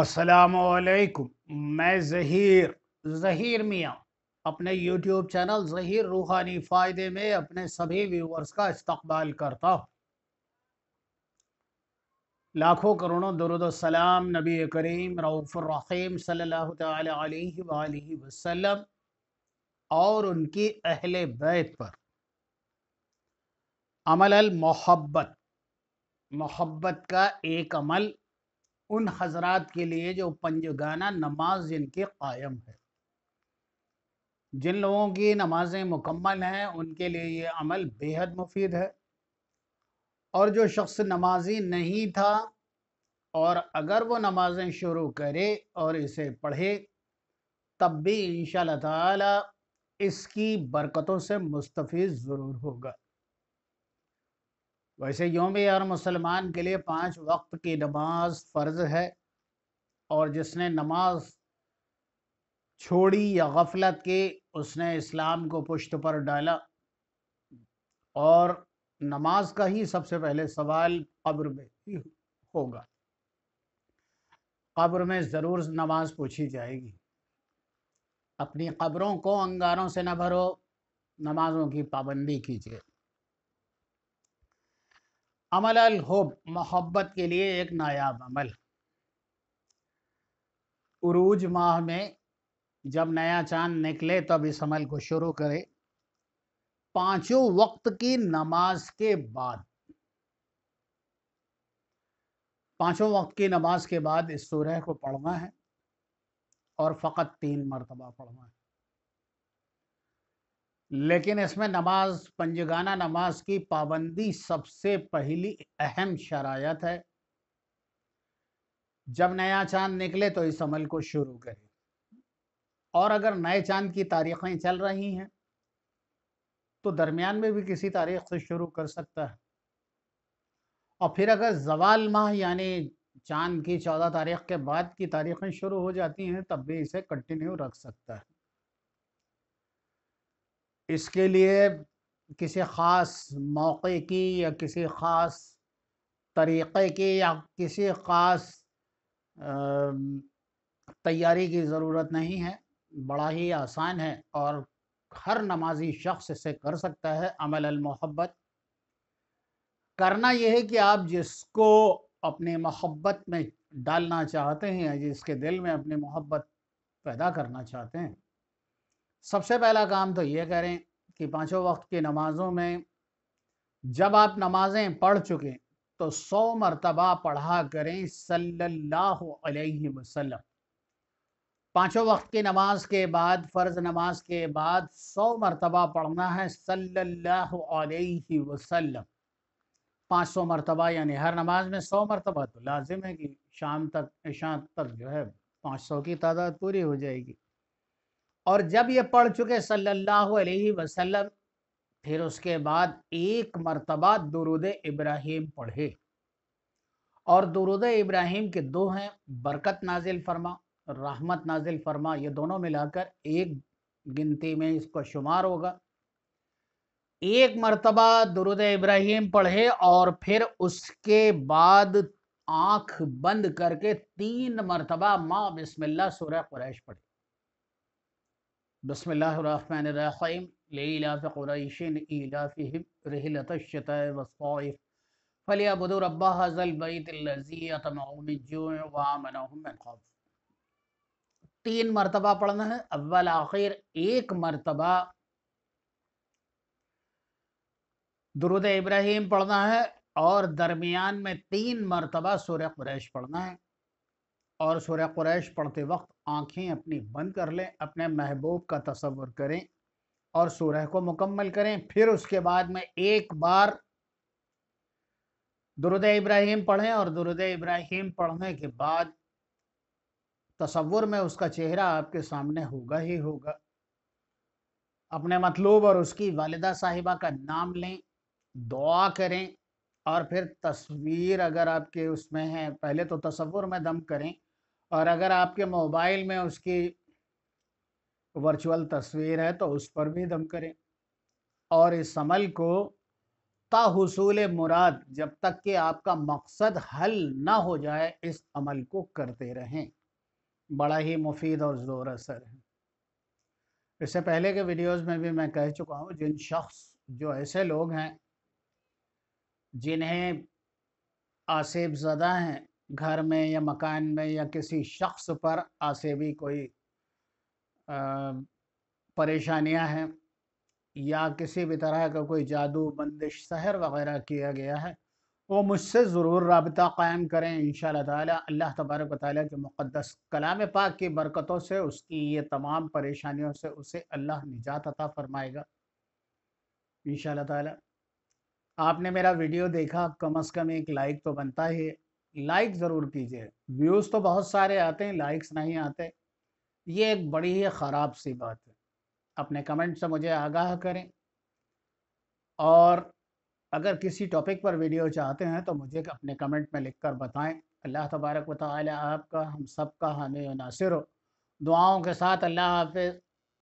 असलकुम मैं जहीर जहीर मियाँ अपने यूट्यूब चैनल जहीर रूहानी फ़ायदे में अपने सभी व्यूवर्स का इस्तबाल करता हूँ लाखों करोड़ों दरुद नबी करीम रऊफ़रहीम सल्लल्लाहु वसलम और उनकी अहल बैत पर अमल अल मोहब्बत मोहब्बत का एक अमल उन हजरात के लिए जो पंजगाना नमाज जिनकी कायम है जिन लोगों की नमाज़ें मुकम्मल हैं उनके लिए ये अमल बेहद मुफीद है और जो शख्स नमाजी नहीं था और अगर वो नमाज़ें शुरू करे और इसे पढ़े तब भी इन ताला इसकी बरकतों से मुस्तफ़ ज़रूर होगा वैसे भी और मुसलमान के लिए पांच वक्त की नमाज फ़र्ज है और जिसने नमाज छोड़ी या गफलत की उसने इस्लाम को पुश्त पर डाला और नमाज का ही सबसे पहले सवाल कब्र में ही होगा कब्र में ज़रूर नमाज पूछी जाएगी अपनी कब्रों को अंगारों से न भरो नमाजों की पाबंदी कीजिए अमल अल हुब मोहब्बत के लिए एक नायाब अमल उरूज माह में जब नया चांद निकले तब इस अमल को शुरू करें पांचों वक्त की नमाज के बाद पांचों वक्त की नमाज के बाद इस सूरह को पढ़ना है और फ़कत तीन मरतबा पढ़ना है लेकिन इसमें नमाज पंजगाना नमाज की पाबंदी सबसे पहली अहम शरायत है जब नया चांद निकले तो इस अमल को शुरू करें और अगर नए चांद की तारीखें चल रही हैं तो दरमियान में भी किसी तारीख से शुरू कर सकता है और फिर अगर जवाल माह यानी चांद की चौदह तारीख के बाद की तारीखें शुरू हो जाती हैं तब भी इसे कंटिन्यू रख सकता है इसके लिए किसी ख़ास मौक़े की या किसी ख़ास तरीक़े की या किसी ख़ास तैयारी की ज़रूरत नहीं है बड़ा ही आसान है और हर नमाजी शख्स से कर सकता है अमल मोहब्बत करना यह है कि आप जिसको अपनी मोहब्बत में डालना चाहते हैं या जिसके दिल में अपनी मोहब्बत पैदा करना चाहते हैं सबसे पहला काम तो ये करें कि पाँचों वक्त की नमाज़ों में जब आप नमाज़ें पढ़ चुके तो सौ मरतबा पढ़ा करें सल्लल्लाहु अलैहि वसल्लम पाँचों वक्त की नमाज के बाद फ़र्ज नमाज के बाद सौ मरतबा पढ़ना है सल्लल्लाहु अलैहि वसल्लम पाँच सौ मरतबा यानी हर नमाज में सौ मरतबा तो लाजिम है कि शाम तक ईशा तक जो है पाँच सौ की तादाद पूरी हो जाएगी और जब ये पढ़ चुके सल्लल्लाहु अलैहि वसल्लम फिर उसके बाद एक मरतबा दुरुद इब्राहिम पढ़े और दुरुद इब्राहिम के दो हैं बरकत नाजिल फरमा रहमत नाजिल फरमा ये दोनों मिलाकर एक गिनती में इसको शुमार होगा एक मरतबा दुरुद इब्राहिम पढ़े और फिर उसके बाद आंख बंद करके तीन मरतबा माँ बिस्मिल्लाह सूर्य कुरैश पढ़े बसमीम तीन मरतबा पढ़ना है अव्वल आखिर एक मरतबा दुरुद इब्राहिम पढ़ना है और दरमियान में तीन मरतबा सूर्य कुरैश पढ़ना है और सूर्य कुरैश पढ़ते वक्त आंखें अपनी बंद कर लें अपने महबूब का तस्वर करें और सूरह को मुकम्मल करें फिर उसके बाद में एक बार दुरुद इब्राहिम पढ़ें और दुरुद इब्राहिम पढ़ने के बाद तस्वुर में उसका चेहरा आपके सामने होगा ही होगा अपने मतलूब और उसकी वालदा साहिबा का नाम लें दुआ करें और फिर तस्वीर अगर आपके उसमें है पहले तो तस्वुर में दम करें और अगर आपके मोबाइल में उसकी वर्चुअल तस्वीर है तो उस पर भी दम करें और इस अमल को ताहसूल मुराद जब तक कि आपका मकसद हल ना हो जाए इस अमल को करते रहें बड़ा ही मुफीद और ज़ोर असर है इससे पहले के वीडियोस में भी मैं कह चुका हूँ जिन शख्स जो ऐसे लोग हैं जिन्हें आसेब ज़दा हैं घर में या मकान में या किसी शख्स पर भी कोई परेशानियां हैं या किसी भी तरह का कोई जादू बंदिश सहर वगैरह किया गया है वो मुझसे ज़रूर रबता कायम करें इन ताला अल्लाह तबारक ताली के मुक़दस कलाम पाक की बरकतों से उसकी ये तमाम परेशानियों से उसे अल्लाह निजात अता फ़रमाएगा इन ताला आपने मेरा वीडियो देखा कम अज़ कम एक लाइक तो बनता ही है लाइक ज़रूर कीजिए व्यूज़ तो बहुत सारे आते हैं लाइक्स नहीं आते ये एक बड़ी ही ख़राब सी बात है अपने कमेंट से मुझे आगाह करें और अगर किसी टॉपिक पर वीडियो चाहते हैं तो मुझे अपने कमेंट में लिखकर बताएं अल्लाह तबारक व आपका हम सब का हामी नासिर हो दुआओं के साथ अल्लाह हाफिज़